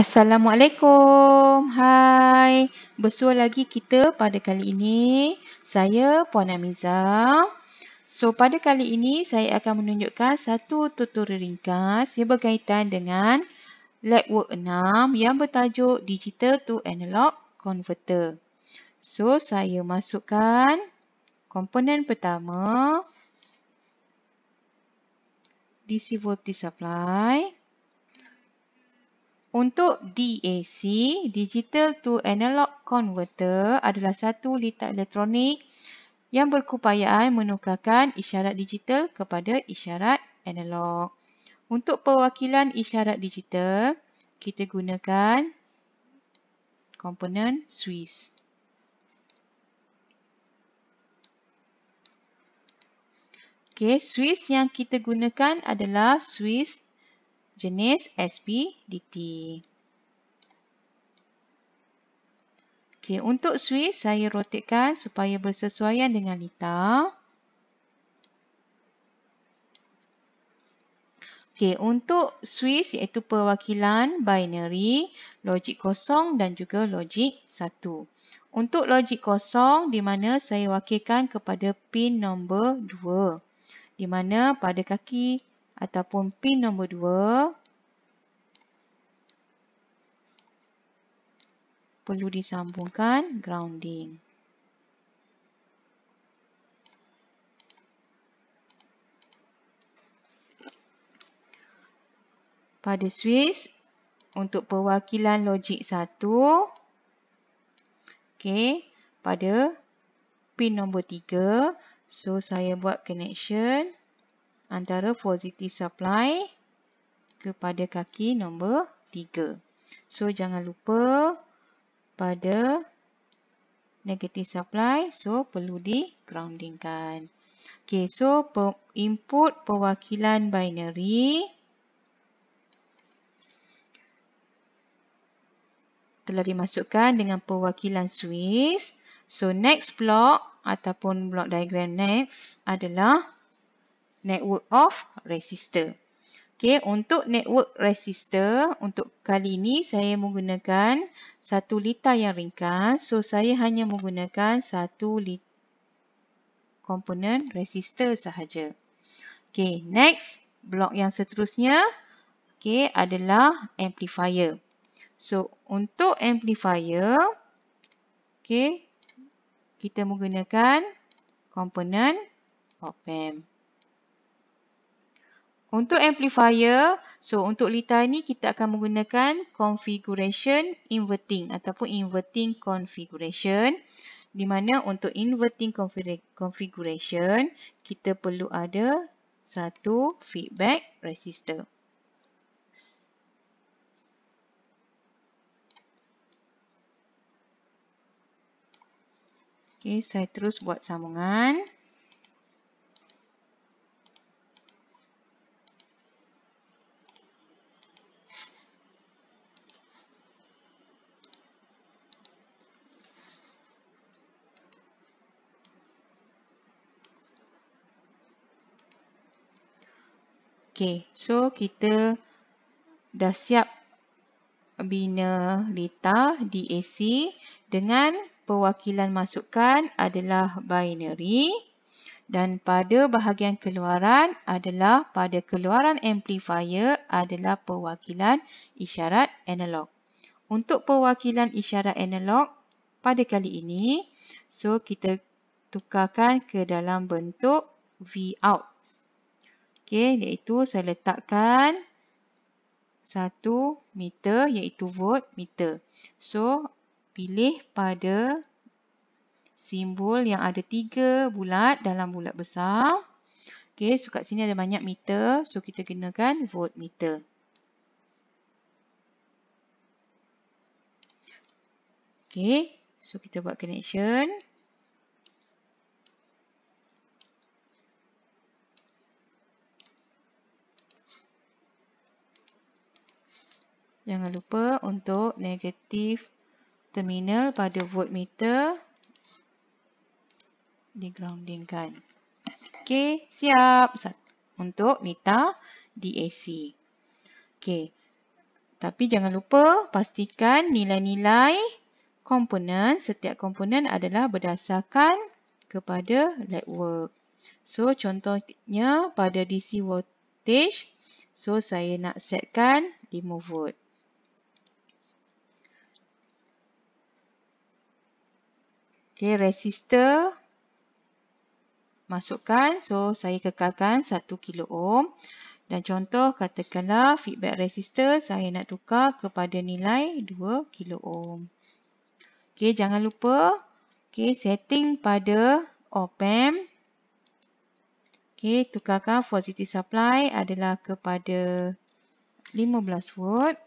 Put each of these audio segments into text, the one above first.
Assalamualaikum. Hai. Bersua lagi kita pada kali ini. Saya Puan Amiza. So, pada kali ini saya akan menunjukkan satu tutorial ringkas yang berkaitan dengan lab work 6 yang bertajuk Digital to Analog Converter. So, saya masukkan komponen pertama DC voltage supply. Untuk DAC, Digital to Analog Converter adalah satu litar elektronik yang berkupayaan menukarkan isyarat digital kepada isyarat analog. Untuk perwakilan isyarat digital, kita gunakan komponen Swiss. Okay, Swiss yang kita gunakan adalah Swiss jenis SPDT. Okay untuk switch saya rotikkan supaya bersesuaian dengan litar. Okay untuk switch iaitu perwakilan binary, logik kosong dan juga logik satu. Untuk logik kosong di mana saya wakilkan kepada pin nombor dua, Di mana pada kaki ataupun pin nombor 2 perlu disambungkan grounding. Pada switch untuk perwakilan logik 1 okey pada pin nombor 3 so saya buat connection antara positif supply kepada kaki nombor 3. So jangan lupa pada negatif supply so perlu di groundingkan. Okey, so input perwakilan binary telah dimasukkan dengan perwakilan Swiss. So next block ataupun block diagram next adalah network of resistor. Okey, untuk network resistor, untuk kali ini saya menggunakan satu litar yang ringkas. So, saya hanya menggunakan satu komponen resistor sahaja. Okey, next blok yang seterusnya okay, adalah amplifier. So, untuk amplifier, okay, kita menggunakan komponen op-amp. Untuk amplifier, so untuk litar ini kita akan menggunakan configuration inverting ataupun inverting configuration. Di mana untuk inverting configuration, kita perlu ada satu feedback resistor. Okay, saya terus buat sambungan. Okay, so kita dah siap bina letter DAC dengan perwakilan masukan adalah binary dan pada bahagian keluaran adalah pada keluaran amplifier adalah perwakilan isyarat analog. Untuk perwakilan isyarat analog pada kali ini, so kita tukarkan ke dalam bentuk V out. Okey, iaitu saya letakkan 1 meter iaitu volt meter. So, pilih pada simbol yang ada 3 bulat dalam bulat besar. Okey, so kat sini ada banyak meter. So, kita gunakan volt meter. Okey, so kita buat connection. Okey. jangan lupa untuk negatif terminal pada voltmeter digroundingkan. Okey, siap untuk meter DAC. Okey, tapi jangan lupa pastikan nilai-nilai komponen, setiap komponen adalah berdasarkan kepada network. So, contohnya pada DC voltage, so saya nak setkan 5 volt. Okey, resistor masukkan. So, saya kekalkan 1 kilo ohm. Dan contoh katakanlah feedback resistor saya nak tukar kepada nilai 2 kilo ohm. Okey, jangan lupa okey setting pada op amp. Okey, tukarkan positive supply adalah kepada 15 volt.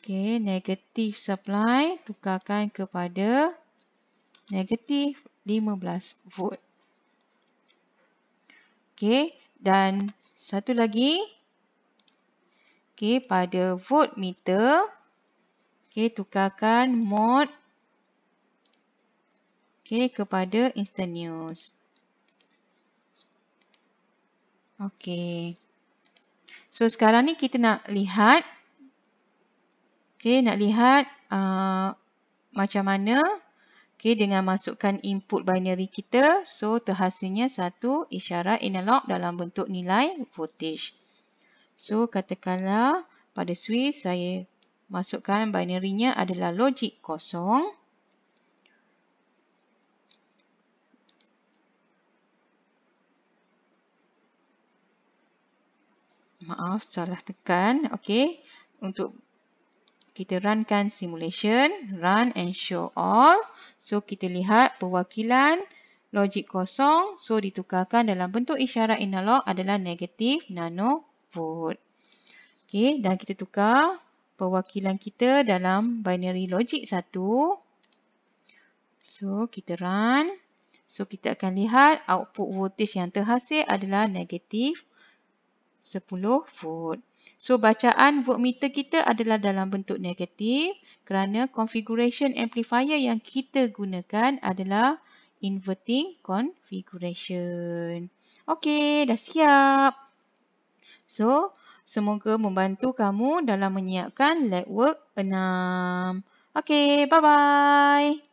Okay, negatif supply tukarkan kepada negatif 15 volt. Okay, dan satu lagi. okay, pada volt meter. Okey, tukarkan mode. okay, kepada instant news. Okay, So, sekarang ni kita nak lihat. Okey, nak lihat uh, macam mana. Okey, dengan masukkan input binary kita. So, terhasilnya satu isyarat analog dalam bentuk nilai voltage. So, katakanlah pada switch saya masukkan binary-nya adalah logic kosong. Maaf, salah tekan. Okey, untuk kita runkan simulation, run and show all. So kita lihat perwakilan logik kosong, so ditukarkan dalam bentuk isyarat analog adalah negatif nano volt. Okay, dan kita tukar perwakilan kita dalam binary logik 1. So kita run. So kita akan lihat output voltage yang terhasil adalah negatif 10 volt. So bacaan voltmeter kita adalah dalam bentuk negatif kerana configuration amplifier yang kita gunakan adalah inverting configuration. Okey, dah siap. So, semoga membantu kamu dalam menyiapkan lab work 6. Okey, bye-bye.